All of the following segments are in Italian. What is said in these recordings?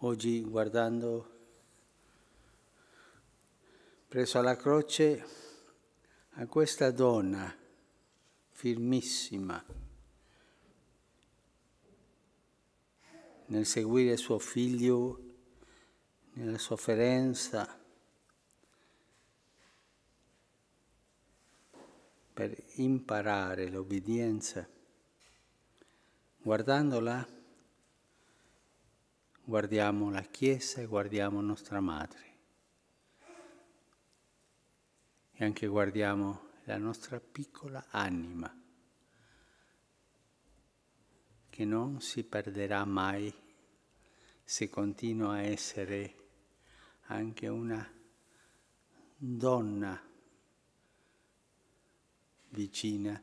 oggi guardando preso alla croce a questa donna firmissima nel seguire suo figlio nella sofferenza per imparare l'obbedienza guardandola guardiamo la Chiesa e guardiamo nostra Madre e anche guardiamo la nostra piccola anima che non si perderà mai se continua a essere anche una donna vicina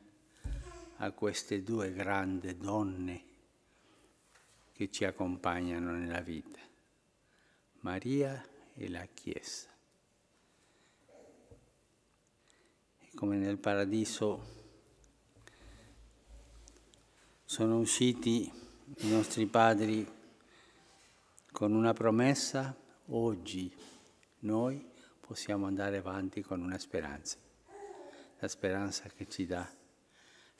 a queste due grandi donne che ci accompagnano nella vita, Maria e la Chiesa. E come nel paradiso sono usciti i nostri padri con una promessa, oggi noi possiamo andare avanti con una speranza, la speranza che ci dà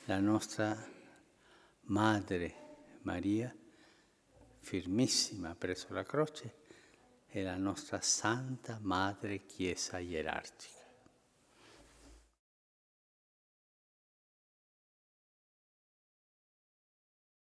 la nostra Madre Maria firmissima presso la croce è la nostra Santa Madre Chiesa Ierarchica.